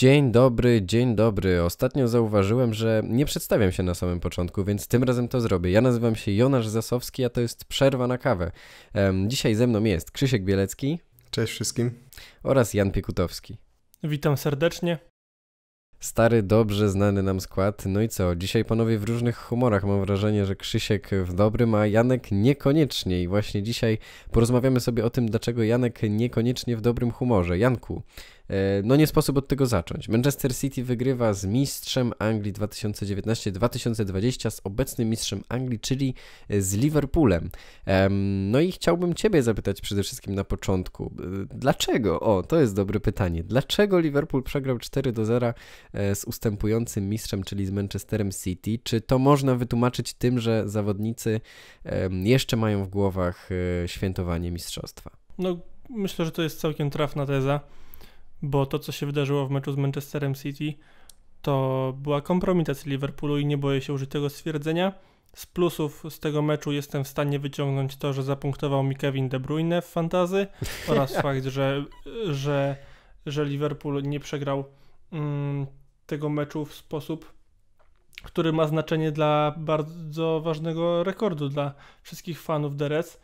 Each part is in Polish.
Dzień dobry, dzień dobry. Ostatnio zauważyłem, że nie przedstawiam się na samym początku, więc tym razem to zrobię. Ja nazywam się Jonasz Zasowski, a to jest Przerwa na kawę. Dzisiaj ze mną jest Krzysiek Bielecki. Cześć wszystkim. Oraz Jan Piekutowski. Witam serdecznie. Stary, dobrze znany nam skład. No i co? Dzisiaj panowie w różnych humorach. Mam wrażenie, że Krzysiek w dobrym, a Janek niekoniecznie. I właśnie dzisiaj porozmawiamy sobie o tym, dlaczego Janek niekoniecznie w dobrym humorze. Janku, E, no nie sposób od tego zacząć. Manchester City wygrywa z mistrzem Anglii 2019-2020, z obecnym mistrzem Anglii, czyli e, z Liverpoolem. No i chciałbym Ciebie zapytać przede wszystkim na początku, e, dlaczego? O, to jest dobre pytanie. Dlaczego Liverpool przegrał 4 do 0 z ustępującym mistrzem, czyli z Manchesterem City? Czy to można wytłumaczyć tym, że zawodnicy jeszcze mają w głowach świętowanie mistrzostwa? No, myślę, że to jest całkiem trafna teza bo to, co się wydarzyło w meczu z Manchesterem City, to była kompromitacja Liverpoolu i nie boję się użyć tego stwierdzenia. Z plusów z tego meczu jestem w stanie wyciągnąć to, że zapunktował mi Kevin De Bruyne w fantazy oraz fakt, że, że, że Liverpool nie przegrał mm, tego meczu w sposób, który ma znaczenie dla bardzo ważnego rekordu dla wszystkich fanów Derez,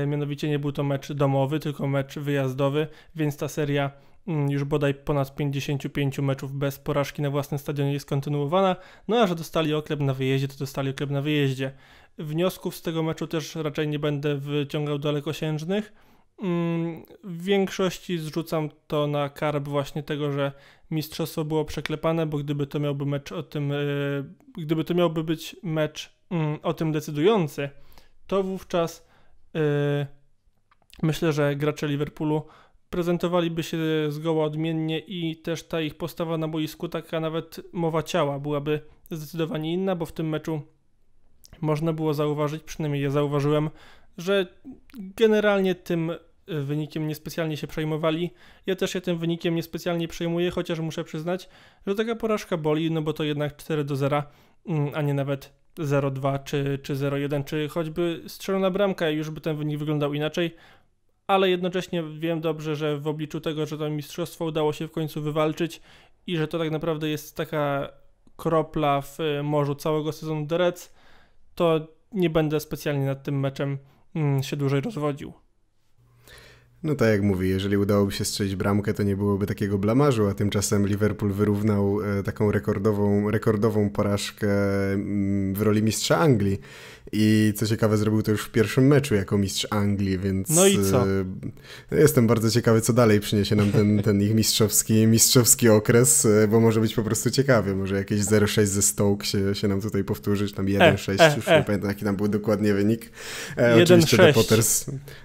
Yy, mianowicie nie był to mecz domowy, tylko mecz wyjazdowy, więc ta seria Mm, już bodaj ponad 55 meczów bez porażki na własnym stadionie jest kontynuowana, no a że dostali oklep na wyjeździe, to dostali oklep na wyjeździe. Wniosków z tego meczu też raczej nie będę wyciągał dalekosiężnych. Mm, w większości zrzucam to na karb właśnie tego, że mistrzostwo było przeklepane, bo gdyby to miałby mecz o tym, e, gdyby to miałby być mecz mm, o tym decydujący, to wówczas e, myślę, że gracze Liverpoolu prezentowaliby się zgoła odmiennie i też ta ich postawa na boisku, taka nawet mowa ciała byłaby zdecydowanie inna, bo w tym meczu można było zauważyć, przynajmniej ja zauważyłem, że generalnie tym wynikiem niespecjalnie się przejmowali. Ja też się tym wynikiem niespecjalnie przejmuję, chociaż muszę przyznać, że taka porażka boli, no bo to jednak 4 do 0, mm, a nie nawet 0-2 czy, czy 0-1, czy choćby strzelona bramka, już by ten wynik wyglądał inaczej ale jednocześnie wiem dobrze, że w obliczu tego, że to mistrzostwo udało się w końcu wywalczyć i że to tak naprawdę jest taka kropla w e, morzu całego sezonu Derec, to nie będę specjalnie nad tym meczem mm, się dłużej rozwodził. No tak jak mówi, jeżeli udałoby się strzelić bramkę, to nie byłoby takiego blamarzu, a tymczasem Liverpool wyrównał e, taką rekordową, rekordową porażkę mm, w roli mistrza Anglii. I co ciekawe, zrobił to już w pierwszym meczu jako mistrz Anglii, więc. No i co? E, jestem bardzo ciekawy, co dalej przyniesie nam ten, ten ich mistrzowski, mistrzowski okres, e, bo może być po prostu ciekawie. Może jakieś 0-6 ze Stoke się, się nam tutaj powtórzyć, tam 1-6, e, e, już e. nie pamiętam jaki tam był dokładnie wynik. E, 1, oczywiście Depoters.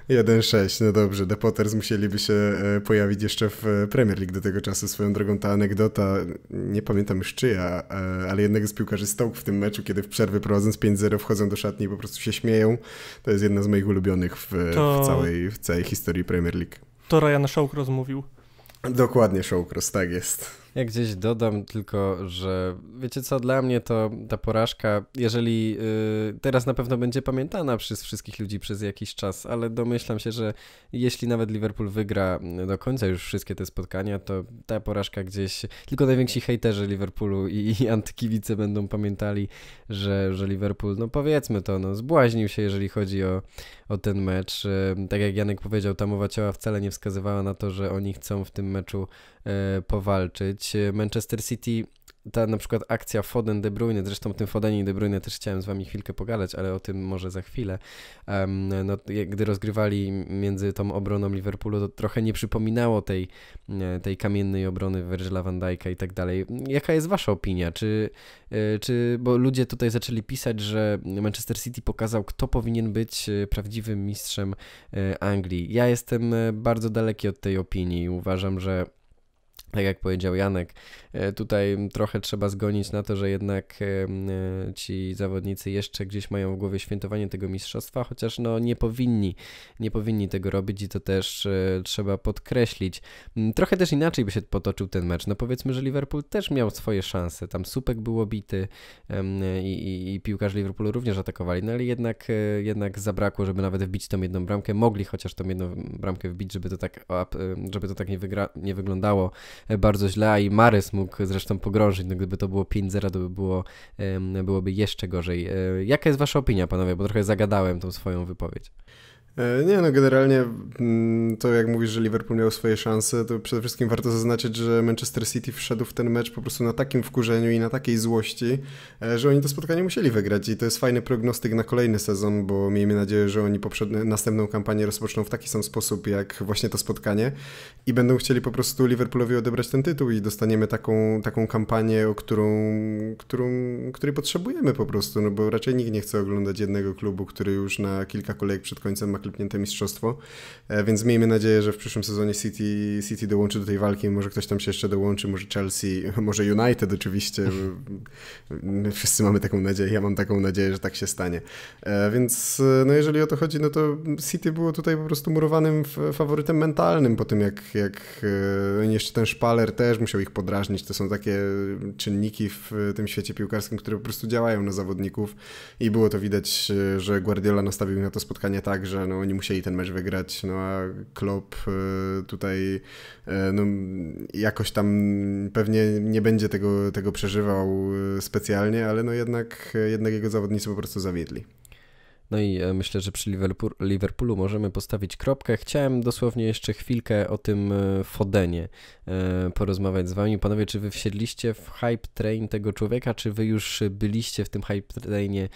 1-6, no dobrze, Depoters Potters musieliby się e, pojawić jeszcze w Premier League do tego czasu. Swoją drogą ta anegdota, nie pamiętam już czyja, e, ale jednego z piłkarzy stał w tym meczu, kiedy w przerwy prowadząc 5-0 wchodzą do szatni i po prostu się śmieją. To jest jedna z moich ulubionych w, to... w całej, w całej historii Premier League. To Ryan Shawcross mówił. Dokładnie Shawcross, tak jest. Ja gdzieś dodam tylko, że wiecie co, dla mnie to ta porażka, jeżeli yy, teraz na pewno będzie pamiętana przez wszystkich ludzi przez jakiś czas, ale domyślam się, że jeśli nawet Liverpool wygra y, do końca już wszystkie te spotkania, to ta porażka gdzieś, tylko najwięksi hejterzy Liverpoolu i, i będą pamiętali, że, że Liverpool, no powiedzmy to, no zbłaźnił się, jeżeli chodzi o, o ten mecz. Yy, tak jak Janek powiedział, ta mowa ciała wcale nie wskazywała na to, że oni chcą w tym meczu yy, powalczyć E, Manchester City, ta na przykład akcja Foden De Bruyne, zresztą o tym Fodenie i De Bruyne też chciałem z wami chwilkę pogadać, ale o tym może za chwilę. Um, no, gdy rozgrywali między tą obroną Liverpoolu, to trochę nie przypominało tej, e, tej kamiennej obrony Virgila van Dijk'a i tak dalej. Jaka jest wasza opinia? Czy, e, czy, bo ludzie tutaj zaczęli pisać, że Manchester City pokazał, kto powinien być prawdziwym mistrzem Anglii. Ja jestem bardzo daleki od tej opinii. Uważam, że tak jak powiedział Janek, E, tutaj trochę trzeba zgonić na to, że jednak e, ci zawodnicy jeszcze gdzieś mają w głowie świętowanie tego mistrzostwa, chociaż no nie powinni, nie powinni tego robić i to też e, trzeba podkreślić. Mm, trochę też inaczej by się potoczył ten mecz. No powiedzmy, że Liverpool też miał swoje szanse. Tam Supek był obity i, i, i Liverpoolu również atakowali, no ale jednak, jednak zabrakło, żeby nawet wbić tą jedną bramkę. Mogli chociaż tą jedną bramkę wbić, żeby to tak, żeby to tak nie, wygra, nie wyglądało bardzo źle, a i Marys mógł zresztą pogrążyć. No, gdyby to było 5-0, to by było, byłoby jeszcze gorzej. E, jaka jest wasza opinia, panowie? Bo trochę zagadałem tą swoją wypowiedź. E, nie, no generalnie mm, to jak mówisz, że Liverpool miał swoje szanse, to przede wszystkim warto zaznaczyć, że Manchester City wszedł w ten mecz po prostu na takim wkurzeniu i na takiej złości, e, że oni to spotkanie musieli wygrać i to jest fajny prognostyk na kolejny sezon, bo miejmy nadzieję, że oni następną kampanię rozpoczną w taki sam sposób jak właśnie to spotkanie i będą chcieli po prostu Liverpoolowi odebrać ten tytuł i dostaniemy taką, taką kampanię, o którą, którą, której potrzebujemy po prostu, no bo raczej nikt nie chce oglądać jednego klubu, który już na kilka kolejek przed końcem ma ma klipnięte mistrzostwo, e, więc miejmy nadzieję, że w przyszłym sezonie City, City dołączy do tej walki, może ktoś tam się jeszcze dołączy, może Chelsea, może United oczywiście, wszyscy mamy taką nadzieję, ja mam taką nadzieję, że tak się stanie. E, więc e, no jeżeli o to chodzi, no to City było tutaj po prostu murowanym faworytem mentalnym po tym, jak, jak jeszcze ten szpaler też musiał ich podrażnić. To są takie czynniki w tym świecie piłkarskim, które po prostu działają na zawodników i było to widać, że Guardiola nastawił na to spotkanie tak, że no oni musieli ten mecz wygrać, no a Klopp y, tutaj y, no, jakoś tam pewnie nie będzie tego, tego przeżywał y, specjalnie, ale no jednak, jednak jego zawodnicy po prostu zawiedli. No i e, myślę, że przy Liverpoolu możemy postawić kropkę. Chciałem dosłownie jeszcze chwilkę o tym e, Fodenie e, porozmawiać z wami. Panowie, czy wy wsiedliście w hype train tego człowieka, czy wy już byliście w tym hype trainie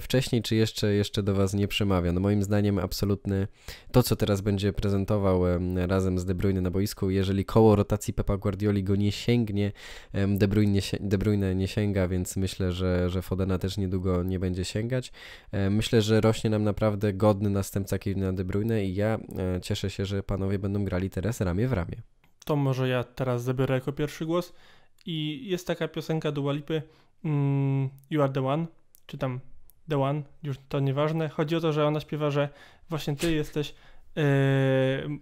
wcześniej, czy jeszcze, jeszcze do was nie przemawia? No moim zdaniem absolutny to, co teraz będzie prezentował razem z De Bruyne na boisku, jeżeli koło rotacji Pepa Guardioli go nie sięgnie, De Bruyne nie, De Bruyne nie sięga, więc myślę, że, że Fodena też niedługo nie będzie sięgać. Myślę, że że rośnie nam naprawdę godny następca Kevina De Bruyne i ja e, cieszę się, że panowie będą grali teraz ramię w ramię. To może ja teraz zabiorę jako pierwszy głos i jest taka piosenka do Lipy mm, You are the one, czy tam the one, już to nieważne. Chodzi o to, że ona śpiewa, że właśnie ty jesteś yy,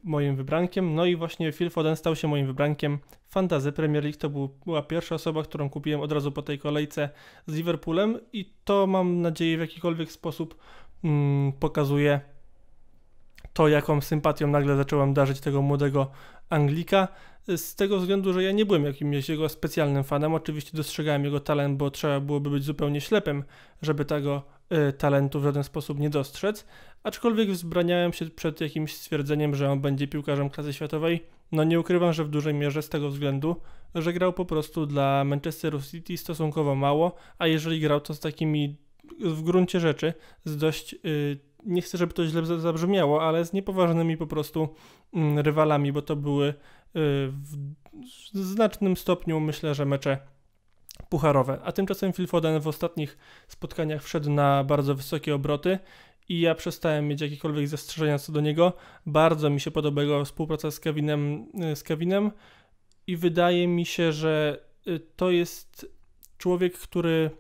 moim wybrankiem, no i właśnie Phil Foden stał się moim wybrankiem Fantazy Premier League to był, była pierwsza osoba, którą kupiłem od razu po tej kolejce z Liverpoolem i to mam nadzieję w jakikolwiek sposób Mm, pokazuje to, jaką sympatią nagle zacząłem darzyć tego młodego Anglika. Z tego względu, że ja nie byłem jakimś jego specjalnym fanem. Oczywiście dostrzegałem jego talent, bo trzeba byłoby być zupełnie ślepym, żeby tego y, talentu w żaden sposób nie dostrzec. Aczkolwiek wzbraniałem się przed jakimś stwierdzeniem, że on będzie piłkarzem klasy światowej. No nie ukrywam, że w dużej mierze z tego względu, że grał po prostu dla Manchesteru City stosunkowo mało, a jeżeli grał to z takimi w gruncie rzeczy z dość, y, nie chcę, żeby to źle zabrzmiało, ale z niepoważnymi po prostu mm, rywalami, bo to były y, w znacznym stopniu, myślę, że mecze pucharowe. A tymczasem Phil Foden w ostatnich spotkaniach wszedł na bardzo wysokie obroty i ja przestałem mieć jakiekolwiek zastrzeżenia co do niego. Bardzo mi się podoba jego współpraca z Kevinem, y, z Kevinem i wydaje mi się, że to jest człowiek, który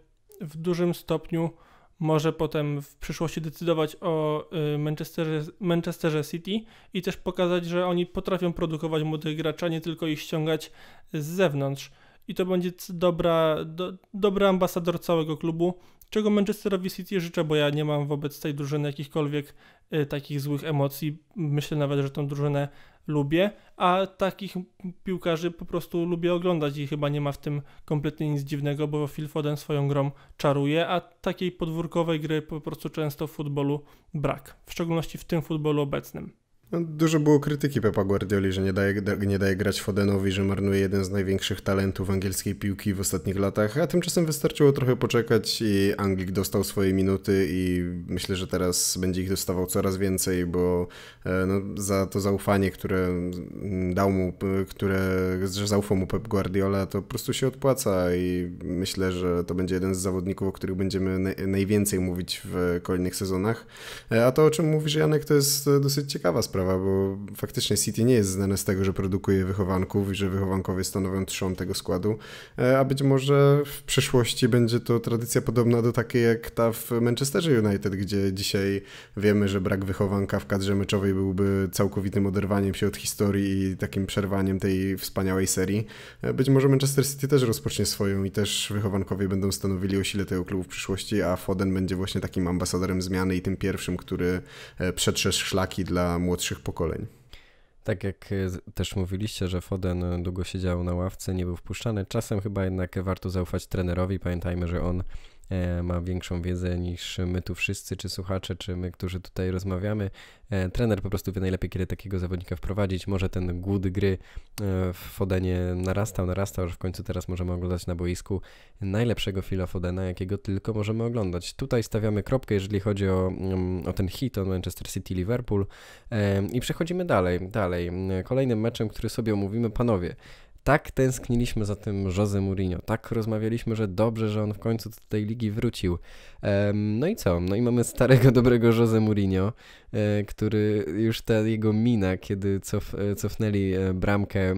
w dużym stopniu może potem w przyszłości decydować o y, Manchesterze, Manchesterze City i też pokazać, że oni potrafią produkować młodych graczy, a nie tylko ich ściągać z zewnątrz. I to będzie dobra, do, dobry ambasador całego klubu, czego Manchesterowi City życzę, bo ja nie mam wobec tej drużyny jakichkolwiek y, takich złych emocji. Myślę nawet, że tą drużynę lubię, a takich piłkarzy po prostu lubię oglądać i chyba nie ma w tym kompletnie nic dziwnego, bo Phil Foden swoją grą czaruje, a takiej podwórkowej gry po prostu często w futbolu brak, w szczególności w tym futbolu obecnym. No, dużo było krytyki Pepa Guardioli, że nie daje, nie daje grać Fodenowi, że marnuje jeden z największych talentów angielskiej piłki w ostatnich latach, a tymczasem wystarczyło trochę poczekać i Anglik dostał swoje minuty i myślę, że teraz będzie ich dostawał coraz więcej, bo e, no, za to zaufanie, które dał mu, e, które że zaufał mu Pep Guardiola, to po prostu się odpłaca i myślę, że to będzie jeden z zawodników, o których będziemy najwięcej mówić w kolejnych sezonach. E, a to, o czym mówisz Janek, to jest dosyć ciekawa sprawa sprawa, bo faktycznie City nie jest znane z tego, że produkuje wychowanków i że wychowankowie stanowią trzon tego składu, e, a być może w przyszłości będzie to tradycja podobna do takiej jak ta w Manchesterze United, gdzie dzisiaj wiemy, że brak wychowanka w kadrze meczowej byłby całkowitym oderwaniem się od historii i takim przerwaniem tej wspaniałej serii. E, być może Manchester City też rozpocznie swoją i też wychowankowie będą stanowili o sile tego klubu w przyszłości, a Foden będzie właśnie takim ambasadorem zmiany i tym pierwszym, który e, przetrzesz szlaki dla młodszych pokoleń. Tak jak y, też mówiliście, że Foden y, długo siedział na ławce, nie był wpuszczany. Czasem chyba jednak warto zaufać trenerowi. Pamiętajmy, że on E, ma większą wiedzę niż my tu wszyscy, czy słuchacze, czy my, którzy tutaj rozmawiamy. E, trener po prostu wie najlepiej, kiedy takiego zawodnika wprowadzić. Może ten głód gry e, w Fodenie narastał, narastał, że w końcu teraz możemy oglądać na boisku najlepszego fila Fodena, jakiego tylko możemy oglądać. Tutaj stawiamy kropkę, jeżeli chodzi o, mm, o ten hit od Manchester City-Liverpool i przechodzimy dalej, dalej. Kolejnym meczem, który sobie omówimy, panowie, tak tęskniliśmy za tym Jose Mourinho, tak rozmawialiśmy, że dobrze, że on w końcu do tej ligi wrócił. No i co? No i mamy starego, dobrego Jose Mourinho, e, który już ta jego mina, kiedy cof, e, cofnęli e, bramkę,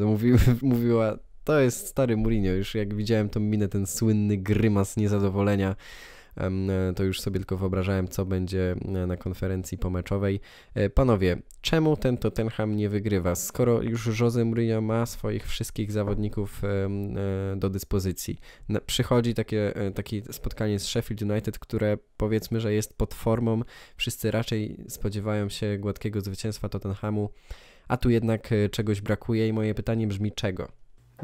no mówi, mówiła to jest stary Mourinho, już jak widziałem tą minę, ten słynny grymas niezadowolenia, to już sobie tylko wyobrażałem, co będzie e, na konferencji pomeczowej. E, panowie, czemu ten Tottenham nie wygrywa, skoro już Jose Mourinho ma swoich wszystkich zawodników e, do dyspozycji? Przychodzi takie, takie spotkanie z Sheffield United, które powiedzmy, że jest pod formą, wszyscy raczej spodziewają się gładkiego zwycięstwa Tottenhamu, a tu jednak czegoś brakuje i moje pytanie brzmi czego?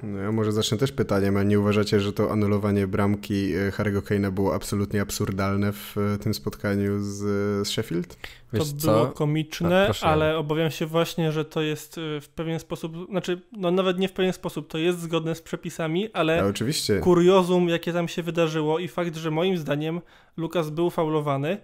No ja może zacznę też pytaniem, a nie uważacie, że to anulowanie bramki e, Harry'ego Kane'a było absolutnie absurdalne w e, tym spotkaniu z, z Sheffield? Wiesz to co? było komiczne, tak, ale obawiam się właśnie, że to jest e, w pewien sposób, znaczy no nawet nie w pewien sposób, to jest zgodne z przepisami, ale oczywiście. kuriozum jakie tam się wydarzyło i fakt, że moim zdaniem Lukas był faulowany,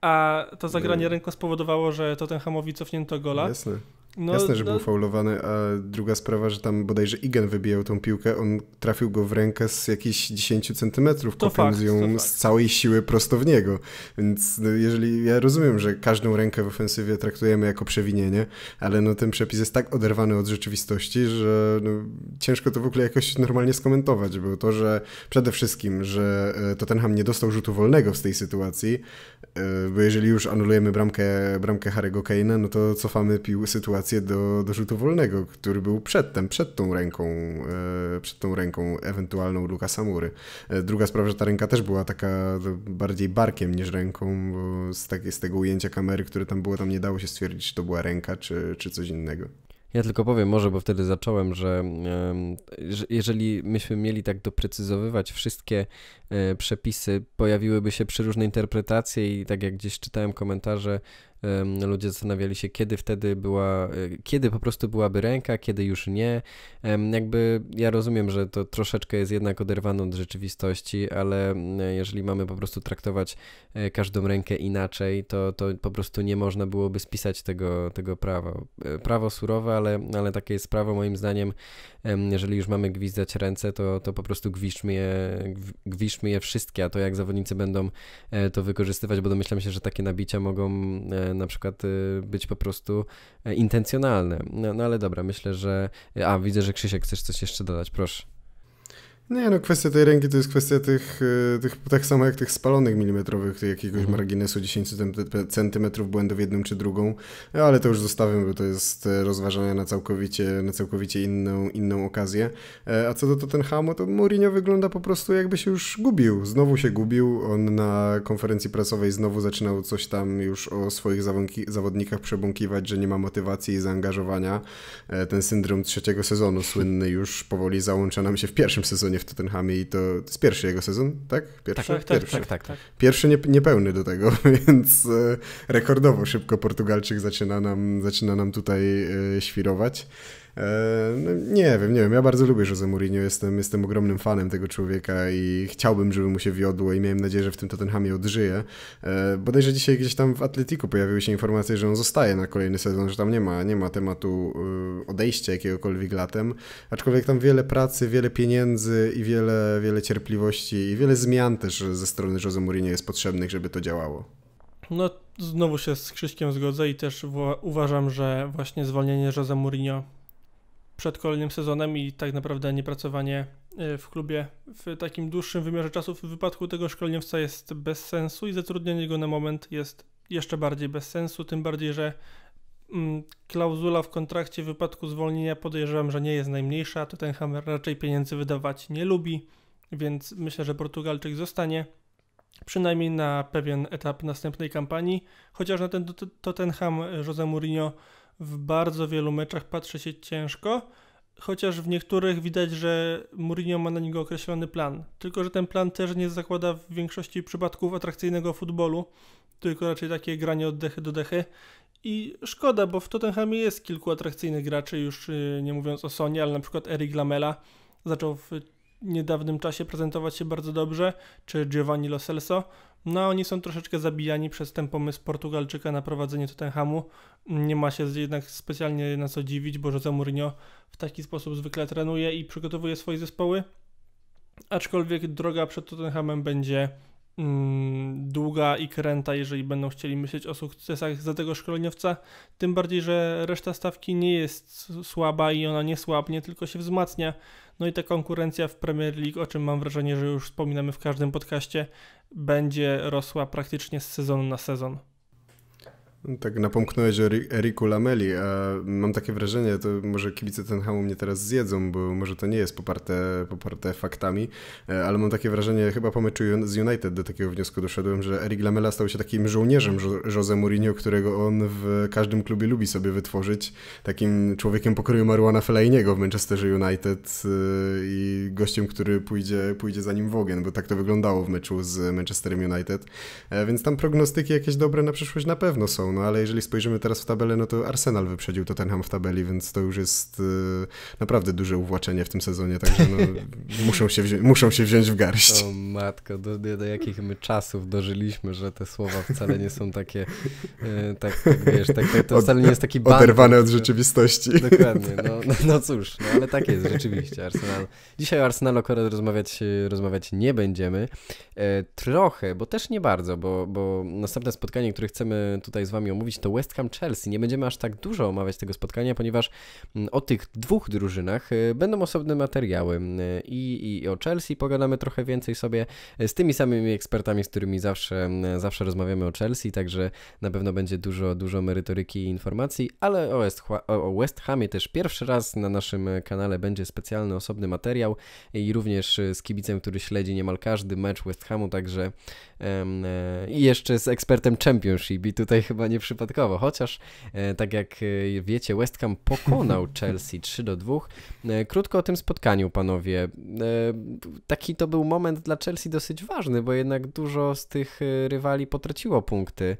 a to zagranie no. ręką spowodowało, że Tottenhamowi cofnięto gola. Jasne no, Jasne, że no... był faulowany, a druga sprawa, że tam bodajże Igen wybijał tą piłkę, on trafił go w rękę z jakichś 10 centymetrów, kopiąc ją z całej siły prosto w niego. Więc no, jeżeli, ja rozumiem, że każdą rękę w ofensywie traktujemy jako przewinienie, ale no ten przepis jest tak oderwany od rzeczywistości, że no, ciężko to w ogóle jakoś normalnie skomentować, bo to, że przede wszystkim, że e, Tottenham nie dostał rzutu wolnego z tej sytuacji, e, bo jeżeli już anulujemy bramkę, bramkę Harry'ego Kane'a, no to cofamy pił sytuację do, do rzutu wolnego, który był przedtem, przed tą ręką, e, przed tą ręką ewentualną Luka Samury. E, druga sprawa, że ta ręka też była taka bardziej barkiem niż ręką, bo z, tak, z tego ujęcia kamery, które tam było, tam nie dało się stwierdzić, czy to była ręka, czy, czy coś innego. Ja tylko powiem może, bo wtedy zacząłem, że jeżeli myśmy mieli tak doprecyzowywać wszystkie e, przepisy, pojawiłyby się przeróżne interpretacje i tak jak gdzieś czytałem komentarze, Ludzie zastanawiali się, kiedy wtedy była, e, kiedy po prostu byłaby ręka, kiedy już nie. Jakby ja rozumiem, że to troszeczkę jest jednak oderwane od rzeczywistości, ale jeżeli mamy po prostu traktować e, każdą rękę inaczej, to, to po prostu nie można byłoby spisać tego, tego prawa. E, prawo surowe, ale, ale takie jest prawo moim zdaniem jeżeli już mamy gwizdać ręce, to, to po prostu gwiszmy je, je wszystkie, a to jak zawodnicy będą e, to wykorzystywać, bo domyślam się, że takie nabicia mogą e, na przykład e, być po prostu intencjonalne. No, no ale dobra, myślę, że... A, widzę, że Krzysiek, chcesz coś jeszcze dodać, proszę. Nie, no kwestia tej ręki to jest kwestia tych, y, tych tak samo jak tych spalonych milimetrowych, jakiegoś mhm. marginesu 10 centymetrów błędu w jedną czy drugą, ale to już zostawiam, bo to jest e, rozważania na całkowicie, na całkowicie inną, inną okazję. E, a co do Tottenhamu, to Mourinho wygląda po prostu jakby się już gubił, znowu się gubił, on na konferencji prasowej znowu zaczynał coś tam już o swoich zawodnikach przebąkiwać, że nie ma motywacji i zaangażowania. E, ten syndrom trzeciego sezonu słynny już powoli załącza nam się w pierwszym sezonie w Tottenhamie i to, jest pierwszy jego sezon, tak? Pierwszy? Tak, tak, tak, pierwszy. tak, tak, tak. Pierwszy nie, niepełny do tego, więc e, rekordowo szybko Portugalczyk zaczyna nam, zaczyna nam tutaj e, świrować. E, no, nie wiem, nie wiem, ja bardzo lubię Jose Mourinho, jestem, jestem ogromnym fanem tego człowieka i chciałbym, żeby mu się wiodło i miałem nadzieję, że w tym Tottenhamie odżyje. E, bodajże dzisiaj gdzieś tam w Atletiku pojawiły się informacje, że on zostaje na kolejny sezon, że tam nie ma, nie ma tematu e, odejścia jakiegokolwiek latem, aczkolwiek tam wiele pracy, wiele pieniędzy i wiele, wiele cierpliwości i wiele zmian też ze strony Jose Mourinho jest potrzebnych, żeby to działało. No, znowu się z Krzyśkiem zgodzę i też uważam, że właśnie zwolnienie Jose Mourinho przed kolejnym sezonem i tak naprawdę niepracowanie e, w klubie w takim dłuższym wymiarze czasu w wypadku tego szkoleniowca jest bez sensu i zatrudnienie go na moment jest jeszcze bardziej bez sensu, tym bardziej, że mm, klauzula w kontrakcie w wypadku zwolnienia podejrzewam, że nie jest najmniejsza, to ten Hammer raczej pieniędzy wydawać nie lubi, więc myślę, że Portugalczyk zostanie przynajmniej na pewien etap następnej kampanii, chociaż na ten Tottenham e, Jose Mourinho w bardzo wielu meczach patrzy się ciężko, chociaż w niektórych widać, że Mourinho ma na niego określony plan. Tylko, że ten plan też nie zakłada w większości przypadków atrakcyjnego futbolu, tylko raczej takie granie od dechy do dechy. I szkoda, bo w Tottenhamie jest kilku atrakcyjnych graczy, już y, nie mówiąc o Sonie, ale na przykład Eric Lamela zaczął w niedawnym czasie prezentować się bardzo dobrze, czy Giovanni Lo Celso. No, oni są troszeczkę zabijani przez ten pomysł Portugalczyka na prowadzenie Tottenhamu. Nie ma się jednak specjalnie na co dziwić, bo Jose Mourinho w taki sposób zwykle trenuje i przygotowuje swoje zespoły. Aczkolwiek droga przed Tottenhamem będzie Mm, długa i kręta, jeżeli będą chcieli myśleć o sukcesach za tego szkoleniowca, tym bardziej, że reszta stawki nie jest słaba i ona nie słabnie, tylko się wzmacnia. No i ta konkurencja w Premier League, o czym mam wrażenie, że już wspominamy w każdym podcaście, będzie rosła praktycznie z sezonu na sezon. Tak napomknąłeś o Eriku Lameli, a mam takie wrażenie, to może kibice Tenhamu mnie teraz zjedzą, bo może to nie jest poparte, poparte faktami, e, ale mam takie wrażenie, chyba po meczu z United do takiego wniosku doszedłem, że Erik Lamela stał się takim żołnierzem Jose Mourinho, którego on w każdym klubie lubi sobie wytworzyć, takim człowiekiem pokroju Marwana Fellainiego w Manchesterze United e, i gościem, który pójdzie, pójdzie za nim w ogień, bo tak to wyglądało w meczu z Manchesterem United, e, więc tam prognostyki jakieś dobre na przyszłość na pewno są, no ale jeżeli spojrzymy teraz w tabelę, no to Arsenal wyprzedził Tottenham w tabeli, więc to już jest y, naprawdę duże uwłaczenie w tym sezonie, także no, muszą, się wziąć, muszą się wziąć w garść. O matko, do, do jakich my czasów dożyliśmy, że te słowa wcale nie są takie, tak, tak wiesz, tak, tak, to wcale nie jest taki bank. Oderwane tak, od rzeczywistości. Dokładnie, no, no, no cóż, no, ale tak jest rzeczywiście Arsenal. Dzisiaj o Arsenalu akurat rozmawiać, rozmawiać nie będziemy. E, trochę, bo też nie bardzo, bo, bo następne spotkanie, które chcemy tutaj z wami mówić omówić, to West Ham Chelsea. Nie będziemy aż tak dużo omawiać tego spotkania, ponieważ mm, o tych dwóch drużynach y, będą osobne materiały y, i, i o Chelsea pogadamy trochę więcej sobie y, z tymi samymi ekspertami, z którymi zawsze, mm, zawsze rozmawiamy o Chelsea, także na pewno będzie dużo, dużo merytoryki i informacji, ale o West, o West Hamie też pierwszy raz na naszym kanale będzie specjalny, osobny materiał i również z kibicem, który śledzi niemal każdy mecz West Hamu, także i jeszcze z ekspertem Championship i tutaj chyba nie nieprzypadkowo, chociaż e, tak jak e, wiecie, West Ham pokonał Chelsea 3 do 2. E, krótko o tym spotkaniu, panowie. Taki to był moment dla Chelsea dosyć ważny, bo jednak dużo z tych rywali potraciło punkty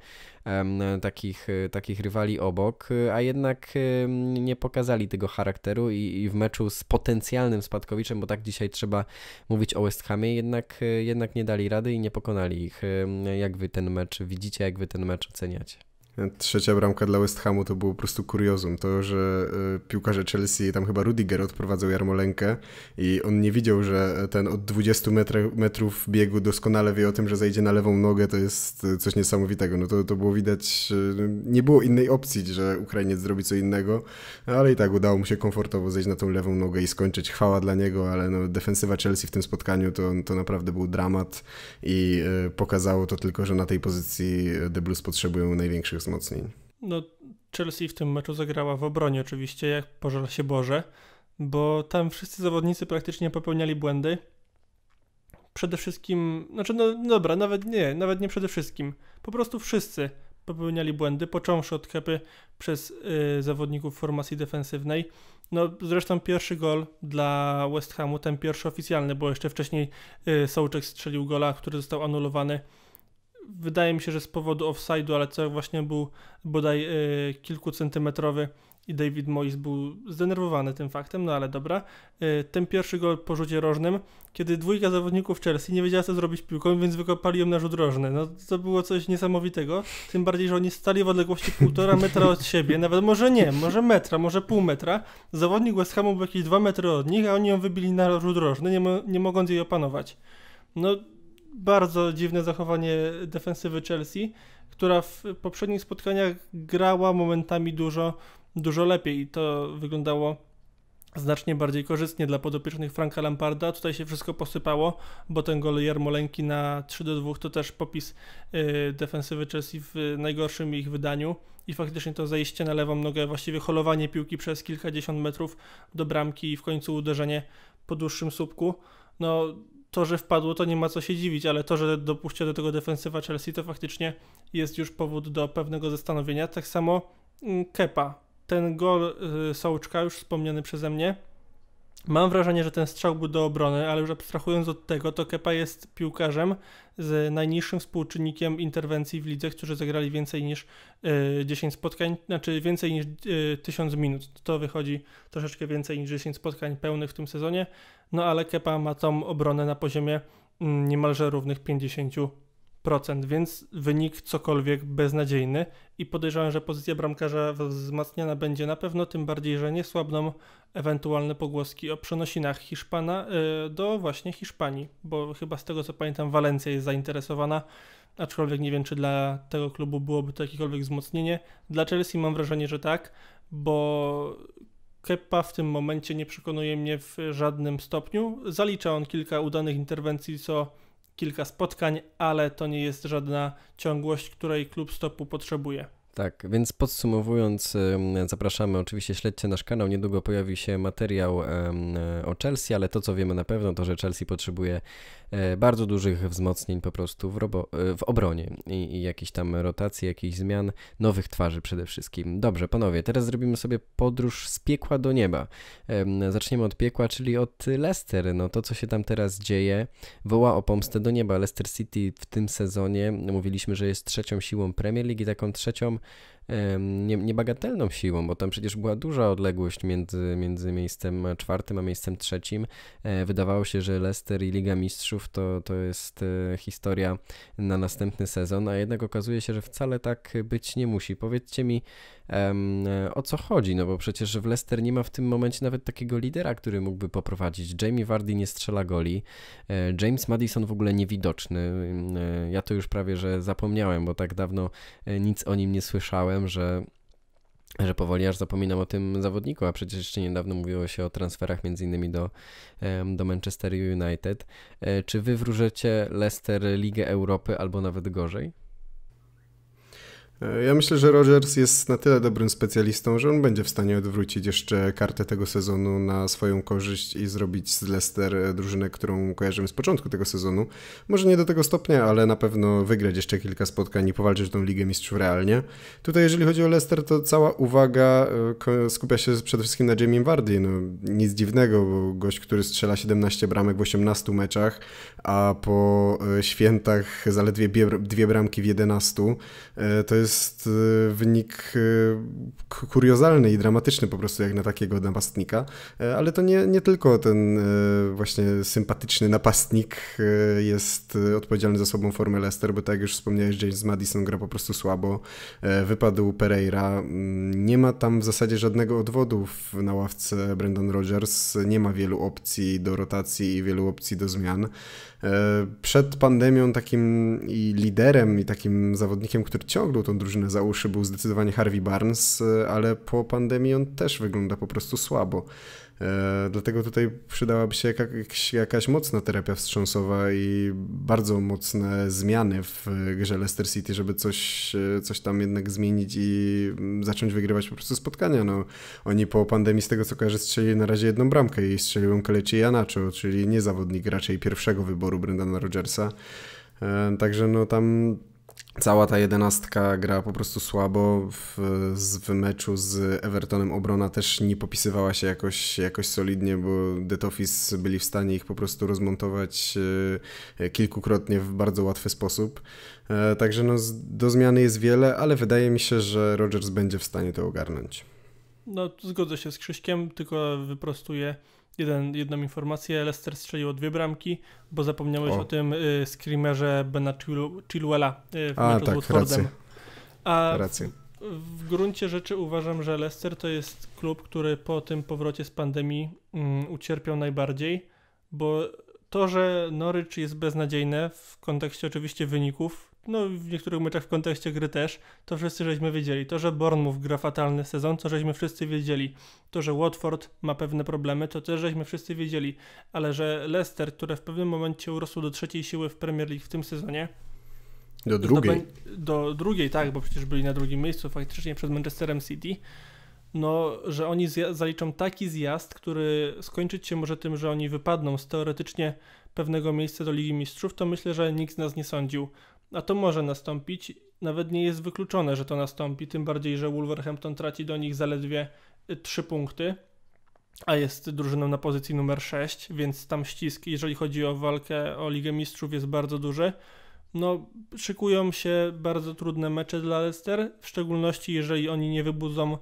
takich, takich rywali obok, a jednak nie pokazali tego charakteru i, i, w meczu z potencjalnym spadkowiczem, bo tak dzisiaj trzeba mówić o West Hamie, jednak, jednak nie dali rady i nie pokonali ich. Jak wy ten mecz widzicie, jak wy ten mecz oceniacie? Trzecia bramka dla West Hamu to było po prostu kuriozum. To, że y, piłkarze Chelsea, tam chyba Rudiger odprowadzał Jarmolenkę i on nie widział, że ten od 20 metrów, biegu doskonale wie o tym, że zajdzie na lewą nogę, to jest y, coś niesamowitego. No to, to było widać, y, nie było innej opcji, że Ukrainiec zrobi co innego, ale i tak udało mu się komfortowo zejść na tą lewą nogę i skończyć. Chwała dla niego, ale no, defensywa Chelsea w tym spotkaniu to, to naprawdę był dramat i pokazało to tylko, że na tej pozycji The Blues potrzebują największych wzmocnień. No, Chelsea w tym meczu zagrała w obronie oczywiście, jak pożar się Boże, bo tam wszyscy zawodnicy praktycznie popełniali błędy. Przede wszystkim, znaczy no dobra, nawet nie, nawet nie przede wszystkim. Po prostu wszyscy popełniali błędy, począwszy od Kepy przez y, zawodników formacji defensywnej. No zresztą pierwszy gol dla West Hamu, ten pierwszy oficjalny, bo jeszcze wcześniej y, Sołczek strzelił gola, który został anulowany wydaje mi się, że z powodu offside'u, ale co właśnie był bodaj y, kilkucentymetrowy i David Moyes był zdenerwowany tym faktem, no ale dobra. E, ten pierwszy gol po rzucie rożnym, kiedy dwójka zawodników Chelsea nie wiedziała co zrobić piłką, więc wykopali ją na rzut rożny. No to było coś niesamowitego, tym bardziej, że oni stali w odległości półtora metra od siebie, nawet może nie, może metra, może pół metra. Zawodnik West Hamu był jakieś dwa metry od nich, a oni ją wybili na rzut rożny, nie, mo nie mogąc jej opanować. No bardzo dziwne zachowanie defensywy Chelsea, która w poprzednich spotkaniach grała momentami dużo, dużo lepiej i to wyglądało znacznie bardziej korzystnie dla podopiecznych Franka Lamparda. Tutaj się wszystko posypało, bo ten gol Jarmolenki na 3 do 2 to też popis y, defensywy Chelsea w najgorszym ich wydaniu i faktycznie to zejście na lewą nogę, właściwie holowanie piłki przez kilkadziesiąt metrów do bramki i w końcu uderzenie po dłuższym słupku. No to, że wpadło, to nie ma co się dziwić, ale to, że dopuścił do tego defensywa Chelsea, to faktycznie jest już powód do pewnego zastanowienia. Tak samo mm, Kepa. Ten gol y, Sołczka, już wspomniany przeze mnie, Mam wrażenie, że ten strzał był do obrony, ale już abstrahując od tego, to Kepa jest piłkarzem z najniższym współczynnikiem interwencji w lidze, którzy zagrali więcej niż 10 e, spotkań, znaczy więcej niż 1000 e, minut. To wychodzi troszeczkę więcej niż 10 spotkań pełnych w tym sezonie, no ale Kepa ma tą obronę na poziomie mm, niemalże równych 50 więc wynik cokolwiek beznadziejny i podejrzewam, że pozycja bramkarza wzmacniana będzie na pewno, tym bardziej, że nie słabną ewentualne pogłoski o przenosinach Hiszpana e, do właśnie Hiszpanii, bo chyba z tego co pamiętam Walencja jest zainteresowana, aczkolwiek nie wiem, czy dla tego klubu byłoby to jakiekolwiek wzmocnienie. Dla Chelsea mam wrażenie, że tak, bo Kepa w tym momencie nie przekonuje mnie w żadnym stopniu. Zalicza on kilka udanych interwencji, co kilka spotkań, ale to nie jest żadna ciągłość, której klub stopu potrzebuje. Tak, więc podsumowując, zapraszamy oczywiście, śledźcie nasz kanał. Niedługo pojawi się materiał o Chelsea, ale to co wiemy na pewno, to że Chelsea potrzebuje E, bardzo dużych wzmocnień po prostu w, e, w obronie I, i jakichś tam rotacji, jakichś zmian, nowych twarzy przede wszystkim. Dobrze, panowie, teraz zrobimy sobie podróż z piekła do nieba. Zaczniemy od piekła, czyli od Leicester. No to, co się tam teraz dzieje, woła o pomstę do nieba. Leicester City w tym sezonie, mówiliśmy, że jest trzecią siłą Premier League i taką trzecią niebagatelną siłą, bo tam przecież była duża odległość między, między miejscem czwartym a miejscem trzecim. E, wydawało się, że Leicester i Liga Mistrzów to, to jest e, historia na następny sezon, a jednak okazuje się, że wcale tak być nie musi. Powiedzcie mi, o co chodzi, no bo przecież w Leicester nie ma w tym momencie nawet takiego lidera, który mógłby poprowadzić. Jamie Vardy nie strzela goli, e, James Madison w ogóle niewidoczny. Ja to już prawie, że zapomniałem, bo tak dawno nic o nim nie słyszałem pomyślałem, że że powoli aż zapominam o tym zawodniku, a przecież jeszcze niedawno mówiło się o transferach między innymi do, do Manchester United. E, czy wy wróżecie Leicester Ligę Europy albo nawet gorzej? E, ja myślę, że Rodgers jest na tyle dobrym specjalistą, że on będzie w stanie odwrócić jeszcze kartę tego sezonu na swoją korzyść i zrobić z Leicester e, drużynę, którą kojarzymy z początku tego sezonu. Może nie do tego stopnia, ale na pewno wygrać jeszcze kilka spotkań i powalczyć tą Ligę Mistrzów realnie. Tutaj jeżeli chodzi o Leicester, to cała uwaga e, skupia się przede wszystkim na Jamie Vardy. No, nic dziwnego, bo gość, który strzela 17 bramek w 18 meczach, a po świętach zaledwie dwie bramki w 11, to jest jest y, wynik y, kuriozalny i dramatyczny po prostu jak na takiego napastnika, e, ale to nie, nie tylko ten y, właśnie sympatyczny napastnik jest odpowiedzialny za sobą formę Leicester, bo tak jak już wspomniałeś, James Madison gra po prostu słabo, e, wypadł Pereira, mm, nie ma tam w zasadzie żadnego odwodu na ławce Brendan Rogers nie ma wielu opcji do rotacji i wielu opcji do zmian. E, przed pandemią takim i liderem i takim zawodnikiem, który ciągnął tą drużynę za uszy był zdecydowanie Harvey Barnes, e, ale po pandemii on też wygląda po prostu słabo. E, dlatego tutaj przydałaby się jakaś, jakaś mocna terapia wstrząsowa i bardzo mocne zmiany w grze Leicester City, żeby coś, e, coś tam jednak zmienić i mm, zacząć wygrywać po prostu spotkania. No, oni po pandemii, z tego co kojarzę, strzeli na razie jedną bramkę i strzeliłem Kaleci Janacho, czyli niezawodnik raczej pierwszego wyboru Brendana Rodgersa. E, także no tam Cała ta jedenastka gra po prostu słabo. W, w meczu z Evertonem obrona też nie popisywała się jakoś, jakoś solidnie, bo The byli w stanie ich po prostu rozmontować e, e, kilkukrotnie w bardzo łatwy sposób. E, także no, do zmiany jest wiele, ale wydaje mi się, że Rogers będzie w stanie to ogarnąć. No, zgodzę się z Krzyśkiem, tylko wyprostuję jeden, jedną informację. Leicester strzelił dwie bramki, bo zapomniałeś o, o tym y, screamerze Bena Chilwella y, w A, meczu tak, z Watfordem. Rację. A rację. W, w gruncie rzeczy uważam, że Leicester to jest klub, który po tym powrocie z pandemii mm, ucierpiał najbardziej, bo to, że Norwich jest beznadziejne w kontekście oczywiście wyników, no w niektórych meczach w kontekście gry też, to wszyscy żeśmy wiedzieli. To, że Bournemouth gra fatalny sezon, to żeśmy wszyscy wiedzieli. To, że Watford ma pewne problemy, to też żeśmy wszyscy wiedzieli. Ale że Leicester, które w pewnym momencie urosło do trzeciej siły w Premier League w tym sezonie, do drugiej. Do drugiej, tak, bo przecież byli na drugim miejscu faktycznie przed Manchesterem City. No, że oni zaliczą taki zjazd, który skończyć się może tym, że oni wypadną z teoretycznie pewnego miejsca do Ligi Mistrzów, to myślę, że nikt z nas nie sądził a to może nastąpić. Nawet nie jest wykluczone, że to nastąpi, tym bardziej, że Wolverhampton traci do nich zaledwie 3 y, punkty, a jest drużyną na pozycji numer 6, więc tam ścisk, jeżeli chodzi o walkę o Ligę Mistrzów, jest bardzo duży. No, szykują się bardzo trudne mecze dla Leicester, w szczególności jeżeli oni nie wybudzą y,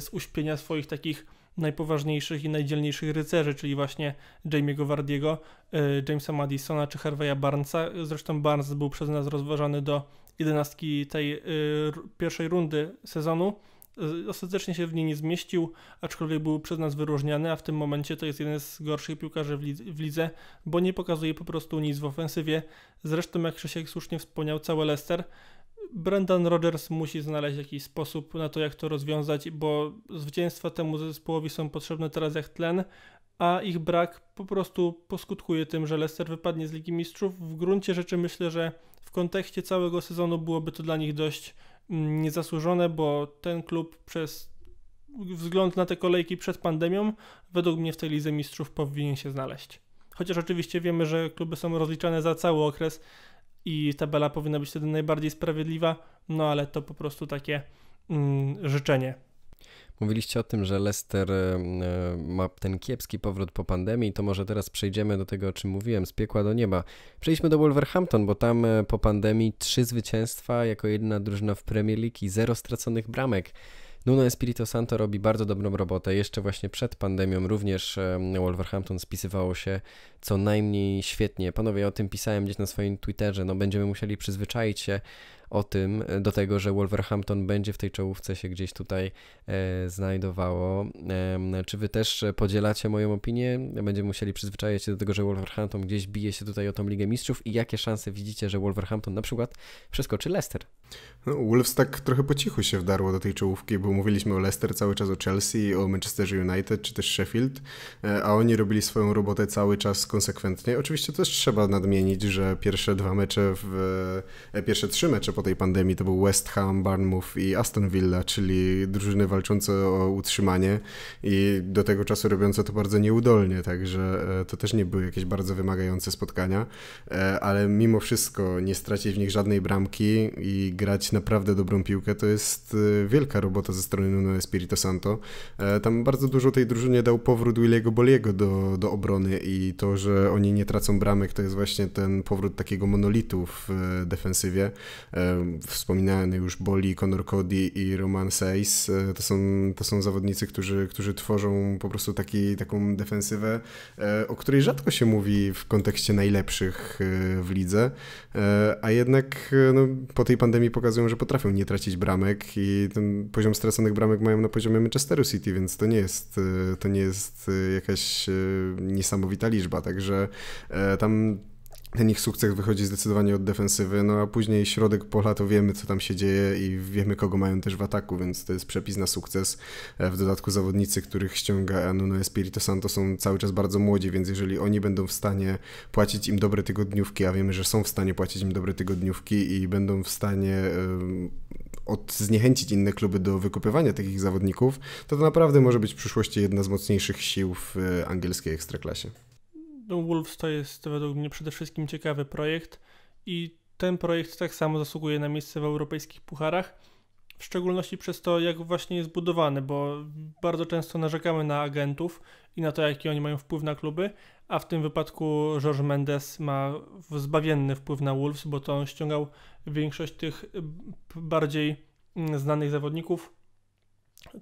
z uśpienia swoich takich najpoważniejszych i najdzielniejszych rycerzy, czyli właśnie Jamie'ego Wardiego, e, Jamesa Madisona czy Harveya Barnesa. Zresztą Barnes był przez nas rozważany do jedenastki tej e, pierwszej rundy sezonu. E, ostatecznie się w niej nie zmieścił, aczkolwiek był przez nas wyróżniany, a w tym momencie to jest jeden z gorszych piłkarzy w lidze, bo nie pokazuje po prostu nic w ofensywie. Zresztą, jak Krzysiek słusznie wspomniał, cały Leicester Brendan Rodgers musi znaleźć jakiś sposób na to, jak to rozwiązać, bo zwycięstwa temu zespołowi są potrzebne teraz jak tlen, a ich brak po prostu poskutkuje tym, że Leicester wypadnie z Ligi Mistrzów. W gruncie rzeczy myślę, że w kontekście całego sezonu byłoby to dla nich dość mm, niezasłużone, bo ten klub przez wzgląd na te kolejki przed pandemią według mnie w tej Lidze Mistrzów powinien się znaleźć. Chociaż oczywiście wiemy, że kluby są rozliczane za cały okres i tabela powinna być wtedy najbardziej sprawiedliwa, no ale to po prostu takie mm, życzenie. Mówiliście o tym, że Leicester e, e, ma ten kiepski powrót po pandemii, to może teraz przejdziemy do tego, o czym mówiłem, z piekła do nieba. Przejdźmy do Wolverhampton, bo tam e, po pandemii trzy zwycięstwa jako jedna drużyna w Premier League i zero straconych bramek. Nuno Espirito Santo robi bardzo dobrą robotę. Jeszcze właśnie przed pandemią również Wolverhampton spisywało się co najmniej świetnie. Panowie, ja o tym pisałem gdzieś na swoim Twitterze. No, będziemy musieli przyzwyczaić się o tym, e, do tego, że Wolverhampton będzie w tej czołówce się gdzieś tutaj e, znajdowało. E, czy wy też podzielacie moją opinię? Będziemy musieli przyzwyczajać się do tego, że Wolverhampton gdzieś bije się tutaj o tą Ligę Mistrzów i jakie szanse widzicie, że Wolverhampton na przykład przeskoczy Leicester? No, Wolves tak trochę po cichu się wdarło do tej czołówki, bo mówiliśmy o Leicester cały czas, o Chelsea, o Manchester United czy też Sheffield, e, a oni robili swoją robotę cały czas konsekwentnie. Oczywiście też trzeba nadmienić, że pierwsze dwa mecze, w, e, pierwsze trzy mecze po tej pandemii to był West Ham, Barnmouth i Aston Villa, czyli drużyny walczące o utrzymanie i do tego czasu robiące to bardzo nieudolnie, także e, to też nie były jakieś bardzo wymagające spotkania, e, ale mimo wszystko nie stracić w nich żadnej bramki i grać naprawdę dobrą piłkę to jest e, wielka robota ze strony Nuno Espirito Santo. Tam bardzo dużo tej drużynie dał powrót Williego Boliego do, do obrony i to, że oni nie tracą bramek, to jest właśnie ten powrót takiego monolitu w defensywie wspominany już Boli, Conor Cody i Roman Seis. E, to są, to są zawodnicy, którzy, którzy tworzą po prostu taki, taką defensywę, e, o której rzadko się mówi w kontekście najlepszych e, w lidze, a jednak no, po tej pandemii pokazują, że potrafią nie tracić bramek i ten poziom straconych bramek mają na poziomie Manchesteru City, więc to nie jest, to nie jest jakaś niesamowita liczba, także tam ten ich sukces wychodzi zdecydowanie od defensywy, no a później środek pola to wiemy, co tam się dzieje i wiemy, kogo mają też w ataku, więc to jest przepis na sukces. E, w dodatku zawodnicy, których ściąga Nuno Espirito Santo są cały czas bardzo młodzi, więc jeżeli oni będą w stanie płacić im dobre tygodniówki, a wiemy, że są w stanie płacić im dobre tygodniówki i będą w stanie od, zniechęcić inne kluby do wykupywania takich zawodników, to to naprawdę może być w przyszłości jedna z mocniejszych sił w e, angielskiej ekstraklasie. Wolves to jest według mnie przede wszystkim ciekawy projekt i ten projekt tak samo zasługuje na miejsce w europejskich pucharach, w szczególności przez to, jak właśnie jest budowany, bo bardzo często narzekamy na agentów i na to, jaki oni mają wpływ na kluby, a w tym wypadku George Mendes ma zbawienny wpływ na Wolves, bo to on ściągał większość tych bardziej mm, znanych zawodników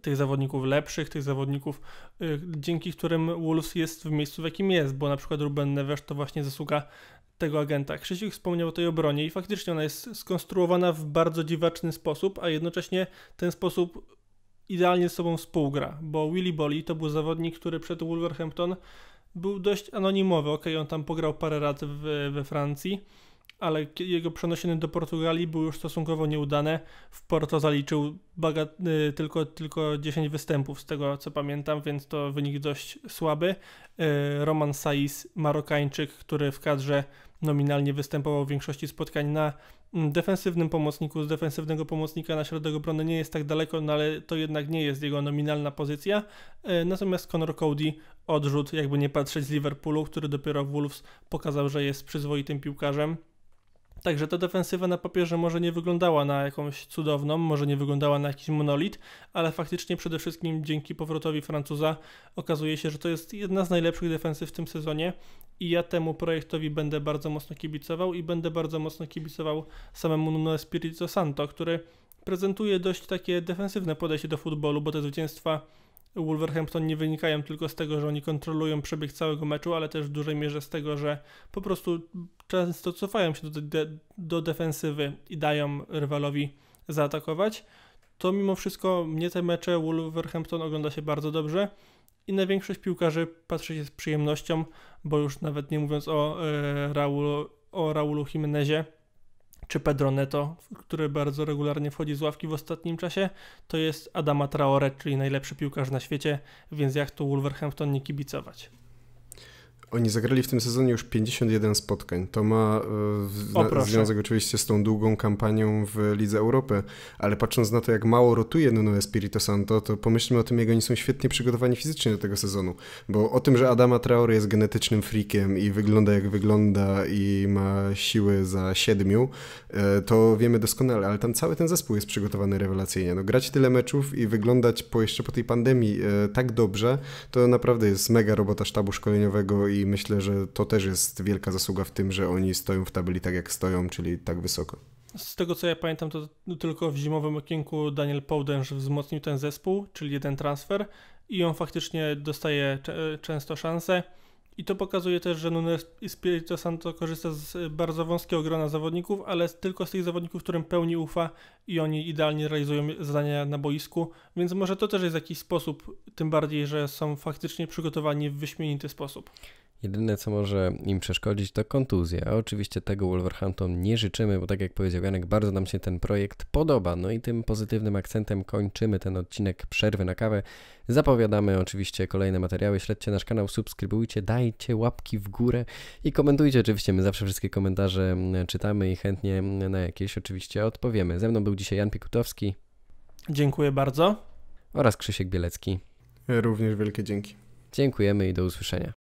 tych zawodników lepszych, tych zawodników, y, dzięki którym Wolves jest w miejscu, w jakim jest, bo na przykład Ruben Neves to właśnie zasługa tego agenta. Krzysiek wspomniał o tej obronie i faktycznie ona jest skonstruowana w bardzo dziwaczny sposób, a jednocześnie ten sposób idealnie z sobą współgra, bo Willy Bolly to był zawodnik, który przed Wolverhampton był dość anonimowy, ok, on tam pograł parę razy we Francji, ale jego przenoszenie do Portugalii było już stosunkowo nieudane. W Porto zaliczył y, tylko, tylko 10 występów, z tego co pamiętam, więc to wynik dość słaby. Y, Roman Saiz, Marokańczyk, który w kadrze nominalnie występował w większości spotkań na mm, defensywnym pomocniku, z defensywnego pomocnika na środek obrony nie jest tak daleko, no ale to jednak nie jest jego nominalna pozycja. Y, natomiast Conor Cody odrzut, jakby nie patrzeć z Liverpoolu, który dopiero w Wolves pokazał, że jest przyzwoitym piłkarzem. Także ta defensywa na papierze może nie wyglądała na jakąś cudowną, może nie wyglądała na jakiś monolit, ale faktycznie przede wszystkim dzięki powrotowi Francuza okazuje się, że to jest jedna z najlepszych defensyw w tym sezonie i ja temu projektowi będę bardzo mocno kibicował i będę bardzo mocno kibicował samemu Nuno Espirito Santo, który prezentuje dość takie defensywne podejście do futbolu, bo te zwycięstwa Wolverhampton nie wynikają tylko z tego, że oni kontrolują przebieg całego meczu, ale też w dużej mierze z tego, że po prostu często cofają się do, de do defensywy i dają rywalowi zaatakować. To mimo wszystko mnie te mecze Wolverhampton ogląda się bardzo dobrze i na większość piłkarzy patrzy się z przyjemnością, bo już nawet nie mówiąc o, e, Raulu, o Raulu Jimenezie, czy Pedro Neto, który bardzo regularnie wchodzi z ławki w ostatnim czasie, to jest Adama Traore, czyli najlepszy piłkarz na świecie, więc jak tu Wolverhampton nie kibicować? Oni zagrali w tym sezonie już 51 spotkań. To ma e, o, związek oczywiście z tą długą kampanią w Lidze Europy, ale patrząc na to, jak mało rotuje Nuno Espirito Santo, to pomyślmy o tym, jak oni są świetnie przygotowani fizycznie do tego sezonu. Bo o tym, że Adama Traore jest genetycznym freakiem i wygląda jak wygląda i ma siły za siedmiu, e, to wiemy doskonale, ale tam cały ten zespół jest przygotowany rewelacyjnie. No, grać tyle meczów i wyglądać po, jeszcze po tej pandemii e, tak dobrze, to naprawdę jest mega robota sztabu szkoleniowego i i myślę, że to też jest wielka zasługa w tym, że oni stoją w tabeli tak jak stoją, czyli tak wysoko. Z tego co ja pamiętam, to tylko w zimowym okienku Daniel Powdęż wzmocnił ten zespół, czyli jeden transfer i on faktycznie dostaje często szansę. I to pokazuje też, że Nunes Espirito Santo korzysta z bardzo wąskiego grona zawodników, ale tylko z tych zawodników, którym pełni ufa i oni idealnie realizują zadania na boisku, więc może to też jest jakiś sposób, tym bardziej, że są faktycznie przygotowani w wyśmienity sposób. Jedyne, co może im przeszkodzić, to kontuzja, a oczywiście tego Wolverhampton nie życzymy, bo tak jak powiedział Janek, bardzo nam się ten projekt podoba. No i tym pozytywnym akcentem kończymy ten odcinek przerwy na kawę. Zapowiadamy oczywiście kolejne materiały, śledźcie nasz kanał, subskrybujcie, dajcie łapki w górę i komentujcie oczywiście. My zawsze wszystkie komentarze mm, czytamy i chętnie na jakieś oczywiście odpowiemy. Ze mną był dzisiaj Jan Pikutowski. Dziękuję bardzo. Oraz Krzysiek Bielecki. Również wielkie dzięki. Dziękujemy i do usłyszenia.